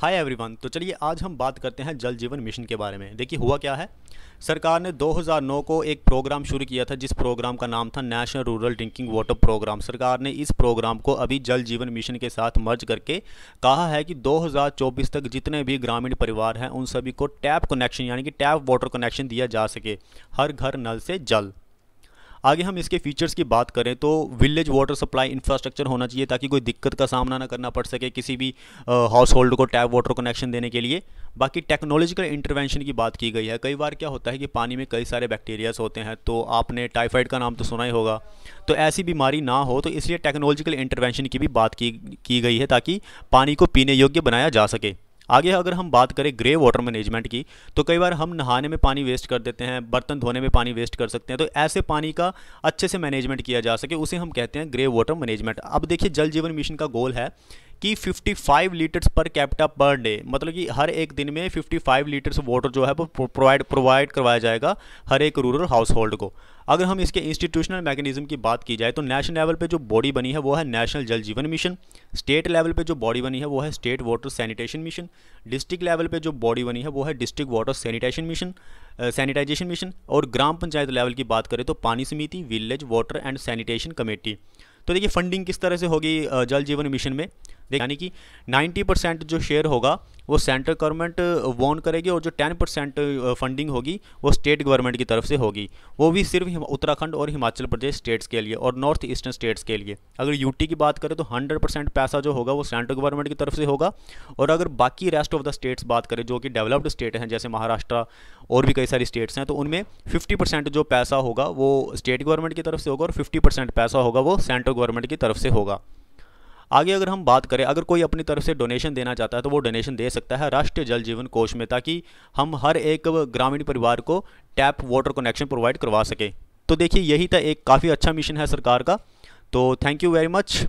hi everyone तो चलिए आज हम बात करते हैं जल जीवन मिशन के बारे में देखिए हुआ क्या है सरकार ने 2009 को एक प्रोग्राम शुरू किया था जिस प्रोग्राम का नाम था national rural drinking water programme सरकार ने इस प्रोग्राम को अभी जल जीवन मिशन के साथ मर्ज करके कहा है कि 2024 तक जितने भी ग्रामीण परिवार हैं उन सभी को टैप कनेक्शन यानी कि टैप वाटर कनेक्शन दिया जा सके हर घर नल से जल आगे हम इसके फीचर्स की बात करें तो विलेज वाटर सप्लाई इंफ्रास्ट्रक्चर होना चाहिए ताकि कोई दिक्कत का सामना ना करना पड़ सके किसी भी हाउस होल्ड को टैप वाटर कनेक्शन देने के लिए बाकी टेक्नोलॉजिकल इंटरवेंशन की बात की गई है कई बार क्या होता है कि पानी में कई सारे बैक्टीरियाज होते हैं तो आपने टाइफाइड का नाम तो सुना ही होगा तो ऐसी बीमारी ना हो तो इसलिए टेक्नोलॉजिकल इंटरवेंशन की भी बात की, की गई है ताकि पानी को पीने योग्य बनाया जा सके आगे अगर हम बात करें ग्रे वाटर मैनेजमेंट की तो कई बार हम नहाने में पानी वेस्ट कर देते हैं बर्तन धोने में पानी वेस्ट कर सकते हैं तो ऐसे पानी का अच्छे से मैनेजमेंट किया जा सके उसे हम कहते हैं ग्रे वाटर मैनेजमेंट अब देखिए जल जीवन मिशन का गोल है कि 55 litres per capita per day मतलब कि हर एक दिन में 55 लीटर्स वाटर जो है वो प्रोवाइड प्रोवाइड करवाया जाएगा हर एक रूरल हाउस होल्ड को अगर हम इसके इंस्टीट्यूशनल मैकेनिज्म की बात की जाए तो नेशनल लेवल पे जो बॉडी बनी है वो है नेशनल जल जीवन मिशन स्टेट लेवल पे जो बॉडी बनी है वो है state water sanitation mission district level पे जो बॉडी बनी है वो है district water sanitation mission sanitization mission और ग्राम पंचायत लेवल की बात करें तो पानी समिति village water and sanitation committee तो देखिए फंडिंग किस तरह से होगी जल जीवन मिशन में यानी कि 90 परसेंट जो शेयर होगा वो सेंट्रल गवर्नमेंट वोन करेगी और जो 10 परसेंट फंडिंग होगी वो स्टेट गवर्नमेंट की तरफ से होगी वो भी सिर्फ उत्तराखंड और हिमाचल प्रदेश स्टेट्स के लिए और नॉर्थ ईस्टर्न स्टेट्स के लिए अगर यूटी की बात करें तो 100 परसेंट पैसा जो होगा वो सेंट्रल गवर्नमेंट की तरफ से होगा और अगर बाकी रेस्ट ऑफ द स्टेट्स बात करें जो कि डेवलप्ड स्टेट हैं जैसे महाराष्ट्र और भी कई सारी स्टेट्स हैं तो उनमें फिफ्टी जो पैसा होगा वो स्टेट गवर्नमेंट की तरफ से होगा और फिफ्टी पैसा होगा वो सेंट्रल गवर्नमेंट की तरफ से होगा आगे अगर हम बात करें अगर कोई अपनी तरफ से डोनेशन देना चाहता है तो वो डोनेशन दे सकता है राष्ट्रीय जल जीवन कोष में ताकि हम हर एक ग्रामीण परिवार को टैप वाटर कनेक्शन प्रोवाइड करवा सकें तो देखिए यही था एक काफ़ी अच्छा मिशन है सरकार का तो थैंक यू वेरी मच